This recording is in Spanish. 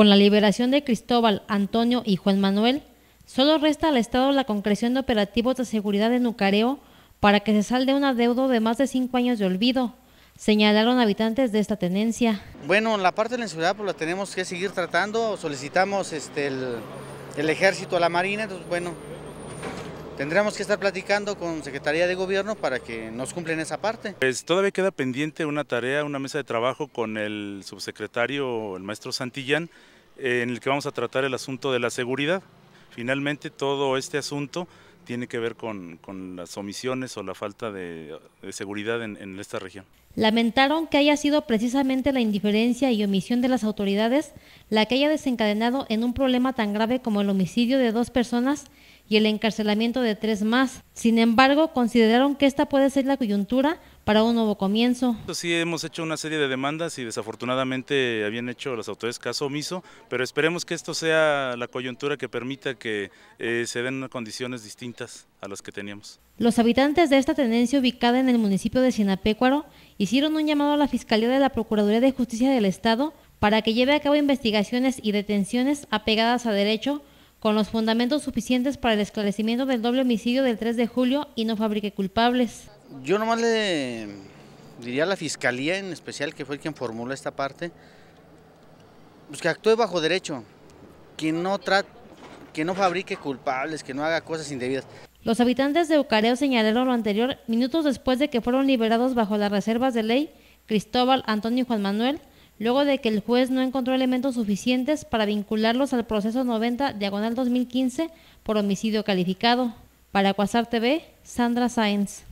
Con la liberación de Cristóbal, Antonio y Juan Manuel, solo resta al Estado la concreción de operativos de seguridad en Nucareo para que se salde un adeudo de más de cinco años de olvido, señalaron habitantes de esta tenencia. Bueno, la parte de la inseguridad pues, la tenemos que seguir tratando, solicitamos este, el, ejército a la marina, entonces bueno, Tendremos que estar platicando con Secretaría de Gobierno para que nos cumplen esa parte. Pues todavía queda pendiente una tarea, una mesa de trabajo con el subsecretario, el maestro Santillán, eh, en el que vamos a tratar el asunto de la seguridad. Finalmente todo este asunto tiene que ver con, las omisiones o la falta de, seguridad en, en esta región. Lamentaron que haya sido precisamente la indiferencia y omisión de las autoridades la que haya desencadenado en un problema tan grave como el homicidio de dos personas y el encarcelamiento de tres más. Sin embargo, consideraron que esta puede ser la coyuntura para un nuevo comienzo. Sí, hemos hecho una serie de demandas y desafortunadamente habían hecho las autoridades caso omiso, pero esperemos que esto sea la coyuntura que permita que eh, se den condiciones distintas a las que teníamos. Los habitantes de esta tenencia ubicada en el municipio de Sinapécuaro hicieron un llamado a la Fiscalía de la Procuraduría de Justicia del Estado para que lleve a cabo investigaciones y detenciones apegadas a derecho con los fundamentos suficientes para el esclarecimiento del doble homicidio del 3 de julio y no fabrique culpables. Yo nomás le diría a la Fiscalía en especial, que fue quien formuló esta parte, pues que actúe bajo derecho, que no, que no fabrique culpables, que no haga cosas indebidas. Los habitantes de Eucareo señalaron lo anterior minutos después de que fueron liberados bajo las reservas de ley Cristóbal, Antonio y Juan Manuel, luego de que el juez no encontró elementos suficientes para vincularlos al proceso 90 diagonal 2015 por homicidio calificado. Para Cuasar TV, Sandra Sáenz.